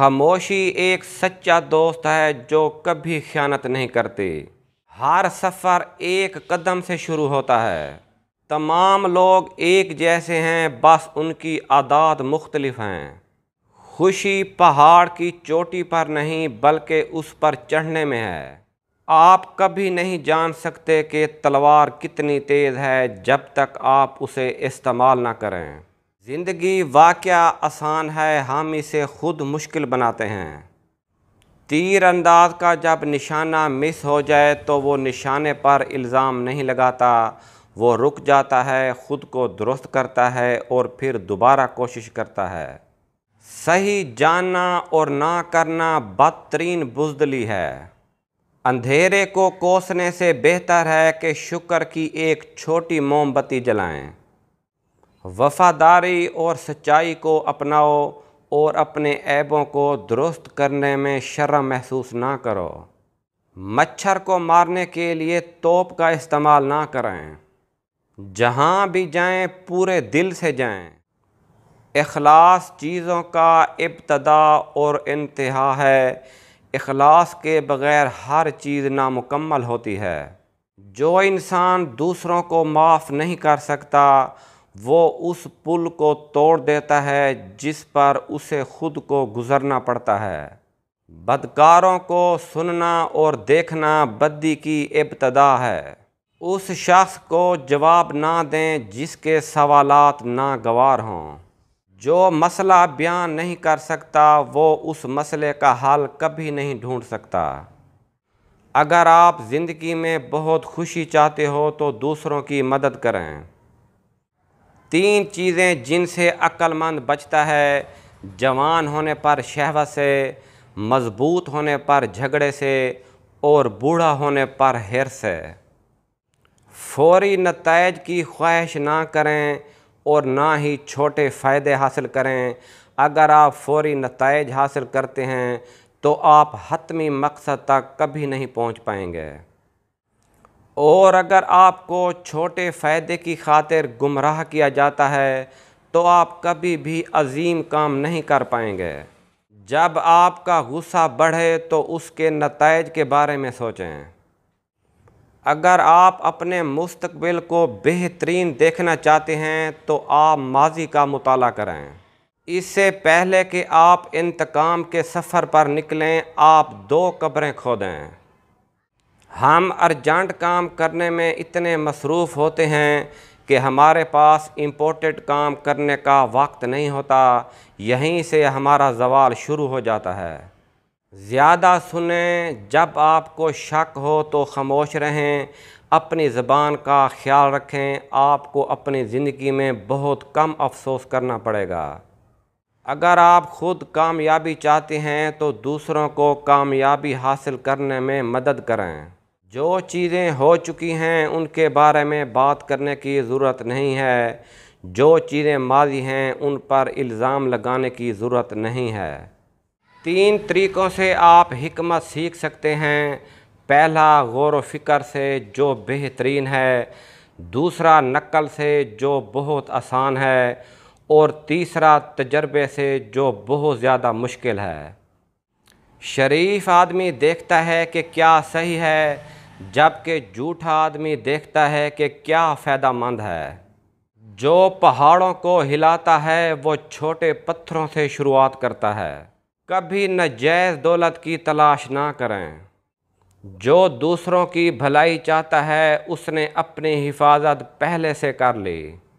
खामोशी एक सच्चा दोस्त है जो कभी ख्यानत नहीं करती हर सफ़र एक कदम से शुरू होता है तमाम लोग एक जैसे हैं बस उनकी आदात मुख्तलिफ हैं खुशी पहाड़ की चोटी पर नहीं बल्कि उस पर चढ़ने में है आप कभी नहीं जान सकते कि तलवार कितनी तेज़ है जब तक आप उसे इस्तेमाल ना करें ज़िंदगी वाक़ आसान है हम इसे ख़ुद मुश्किल बनाते हैं तीर अंदाज का जब निशाना मिस हो जाए तो वो निशाने पर इल्ज़ाम नहीं लगाता वो रुक जाता है ख़ुद को दुरुस्त करता है और फिर दोबारा कोशिश करता है सही जानना और ना करना बदतरीन बुजदली है अंधेरे को कोसने से बेहतर है कि शुक्र की एक छोटी मोमबत्ती जलाएं वफादारी और सच्चाई को अपनाओ और अपने ऐबों को दुरुस्त करने में शर्म महसूस ना करो मच्छर को मारने के लिए तोप का इस्तेमाल ना करें जहाँ भी जाएं पूरे दिल से जाएं अखलास चीज़ों का इब्तदा और इंतहा है अखलास के बग़ैर हर चीज़ नामुकम्मल होती है जो इंसान दूसरों को माफ़ नहीं कर सकता वो उस पुल को तोड़ देता है जिस पर उसे खुद को गुजरना पड़ता है बदकारों को सुनना और देखना बद्दी की इब्तदा है उस शख्स को जवाब ना दें जिसके सवालात नागवार हों जो मसला बयान नहीं कर सकता वो उस मसले का हल कभी नहीं ढूंढ सकता अगर आप ज़िंदगी में बहुत खुशी चाहते हो तो दूसरों की मदद करें तीन चीज़ें जिनसे अक्लमंद बचता है जवान होने पर शहवत से मजबूत होने पर झगड़े से और बूढ़ा होने पर हिर से फौरी नतज की ख्वाहिश ना करें और ना ही छोटे फ़ायदे हासिल करें अगर आप फौरी नतज हासिल करते हैं तो आप हतमी मकसद तक कभी नहीं पहुंच पाएंगे और अगर आपको छोटे फ़ायदे की खातिर गुमराह किया जाता है तो आप कभी भी अजीम काम नहीं कर पाएंगे जब आपका गुस्सा बढ़े तो उसके नतज के बारे में सोचें अगर आप अपने मुस्तबिल को बेहतरीन देखना चाहते हैं तो आप माजी का मताल करें इससे पहले कि आप इंतकाम के सफ़र पर निकलें आप दो कब्रें खोदें हम अर्जेंट काम करने में इतने मसरूफ़ होते हैं कि हमारे पास इम्पोर्टेड काम करने का वक्त नहीं होता यहीं से हमारा जवाल शुरू हो जाता है ज़्यादा सुने जब आपको शक हो तो खामोश रहें अपनी ज़बान का ख्याल रखें आपको अपनी ज़िंदगी में बहुत कम अफसोस करना पड़ेगा अगर आप खुद कामयाबी चाहते हैं तो दूसरों को कामयाबी हासिल करने में मदद करें जो चीज़ें हो चुकी हैं उनके बारे में बात करने की ज़रूरत नहीं है जो चीज़ें माजी हैं उन पर इल्ज़ाम लगाने की ज़रूरत नहीं है तीन तरीक़ों से आप हमत सीख सकते हैं पहला गौर फिक्र से जो बेहतरीन है दूसरा नकल से जो बहुत आसान है और तीसरा तजर्बे से जो बहुत ज़्यादा मुश्किल है शरीफ आदमी देखता है कि क्या सही है जबकि जूठा आदमी देखता है कि क्या फ़ायदा मंद है जो पहाड़ों को हिलाता है वो छोटे पत्थरों से शुरुआत करता है कभी नजायज़ दौलत की तलाश ना करें जो दूसरों की भलाई चाहता है उसने अपनी हिफाजत पहले से कर ली